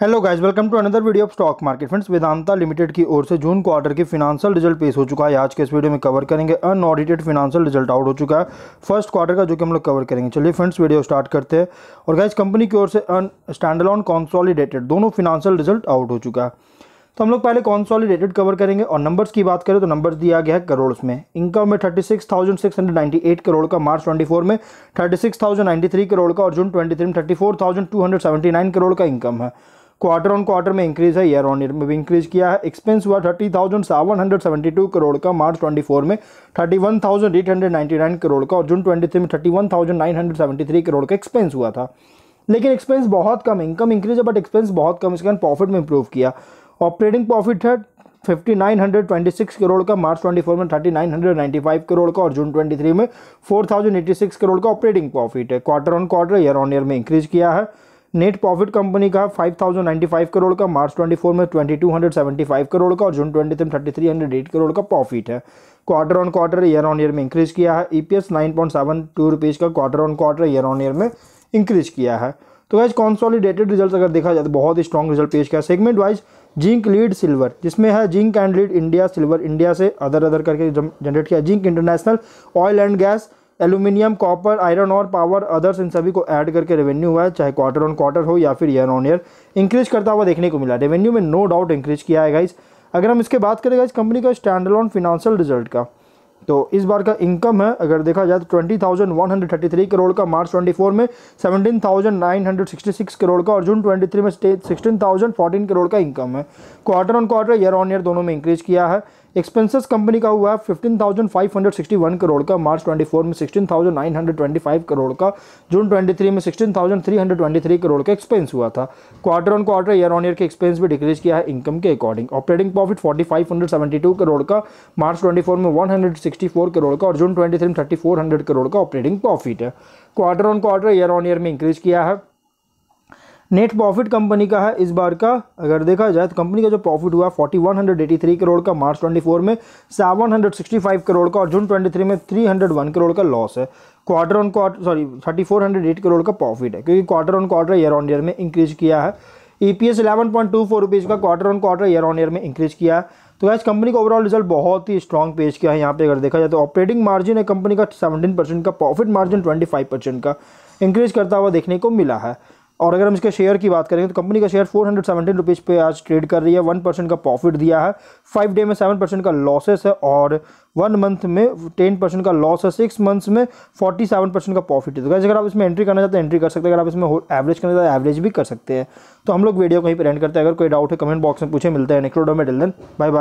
hello guys welcome to another video of stock market friends Vedanta limited की ओर से June quarter की financial result पेश हो चुका है आज के इस वीडियो में कवर करेंगे अनऑडिटेड फिनांशियल रिजल्ट आउट हो चुका है फर्स्ट क्वार्टर का जो कि हम लोग कवर करेंगे चलिए फ्रेंड्स वीडियो स्टार्ट करते हैं और गाइज कंपनी की ओर से अन स्टैंडलॉन कॉन्सॉलीडेटेड दोनों फिनांशियल रिजल्ट आउट हो चुका है तो हम लोग पहले कॉन्सॉलीडेटेड कवर करेंगे और नंबर्स की बात करें तो नंबर दिया गया है करोड़ में इनकम में थर्टी करोड़ का मार्च ट्वेंटी में थर्टी करोड़ का और जून ट्वेंटी में थर्टी करोड़ का इनकम है क्वार्टर ऑन क्वार्टर में इंक्रीज है ईयर ऑन ईयर में भी इंक्रीज किया है एक्सपेंस हुआ thirty thousand seven hundred seventy two crore का मार्च ट्वेंटी फोर में thirty one thousand eight hundred ninety nine crore का और जून ट्वेंटी थ्री में thirty one thousand nine hundred seventy three crore का एक्सपेंस हुआ था लेकिन एक्सपेंस बहुत कम इनकम इंक्रीज है बट एक्सपेंस बहुत कम इसके कारण प्रॉफिट में इंप्रूव किया ऑपरेटिंग प्रॉफिट है fifty nine hundred twenty six crore का मार्च ट्वेंटी फोर में thirty nine hundred ninety five crore का और जून ट्वेंटी थ्री में फोर थाउजेंड सिक्स करोड़ का ऑपरेटिंग प्रॉफिट है quarter on quarter year on year में इंक्रीज किया है नेट प्रॉफिट कंपनी का 5095 करोड़ का मार्च 24 में 2275 करोड़ का और जून 23 में 3308 करोड़ का प्रॉफिट है quarter on quarter year on year में इंक्रीज किया है ईपीएस e 9.72 रुपीस का quarter on quarter year on year में इंक्रीज किया है तो गाइज कॉन्सॉलीडेटेड रिजल्ट अगर देखा जाए तो बहुत ही स्ट्रॉन्ग रिजल्ट पेश किया segment wise zinc lead silver जिसमें है zinc and lead India silver India से अदर अदर करके जनरेट किया zinc international oil and gas aluminium copper iron और पावर अदर्स इन सभी को ऐड करके रेवेन्यू हुआ है चाहे क्वार्टर ऑन क्वार्टर हो या फिर ईयर ऑन ईयर इंक्रीज करता हुआ देखने को मिला रेवेन्यू में नो डाउट इंक्रीज किया है गाइज अगर हम इसके बात करें गाइज कंपनी का स्टैंडर्ड ऑन फिनंशियल रिजल्ट का तो इस बार का इनकम है अगर देखा जाए तो twenty thousand one hundred thirty three crore का मार्च ट्वेंटी फोर में seventeen thousand nine hundred sixty six crore का और जून ट्वेंटी थ्री में सिक्सटीन थाउजेंड फोर्टीन करोड़ का इनकम है quarter on quarter year on year दोनों में इंक्रीज किया है एक्सपेंसिस कंपनी का हुआ है fifteen thousand five hundred sixty one crore का मार्च ट्वेंटी फोर में sixteen thousand nine hundred twenty five crore का जून ट्वेंटी थ्री में sixteen thousand three hundred twenty three crore का एक्सपेंस हुआ था quarter on quarter year on year के expense भी decrease किया है इनकम के according operating profit forty five hundred seventy two crore का मार्च ट्वेंटी फोर में वन हंड्रेड 64 करोड़ का और जून 23 में 3400 करोड़ का ऑपरेटिंग प्रॉफिट है quarter on quarter year on year में इंक्रीज किया है नेट प्रॉफिट कंपनी का है इस बार का अगर देखा जाए तो कंपनी का जो प्रॉफिट हुआ 4183 करोड़ का मार्च 24 में 765 करोड़ का और जून 23 में 301 करोड़ का लॉस है quarter on quarter sorry 3408 crore का प्रॉफिट है क्योंकि quarter on quarter year on year में इंक्रीज किया है ई पी एस का quarter on quarter year on year में इंक्रीज किया है तो वैसे कंपनी का ओवरऑल रिजल्ट बहुत ही स्ट्रॉन्ग पेश किया है यहाँ पे अगर देखा जाए तो ऑपरेटिंग मार्जिन है कंपनी का सेवनटीन परसेंट का profit margin twenty five percent का इंक्रीज करता हुआ देखने को मिला है और अगर हम इसके शेयर की बात करें तो कंपनी का share four hundred seventeen rupees पे आज ट्रेड कर रही है वन परसेंट का प्रॉफिट दिया है फाइव डे में सेवन परसेंट का लॉसेस है और वन मंथ में टेन परसेंट का लॉस है सिक्स मंथ्स में फोर्टी सेवन परसेंट का प्रॉफिट है तो अगर आप इसमें एंट्री करना चाहते हैं एंट्री कर सकते हैं अगर आप इसमें एवरेज करना चाहते हैं एवरेज भी कर सकते हैं तो हम लोग वीडियो कहीं पर एंड करते हैं अगर कोई डाउट है कमेंट बॉक्स में पूछे मिलते हैं निकलोडो में बाय बाय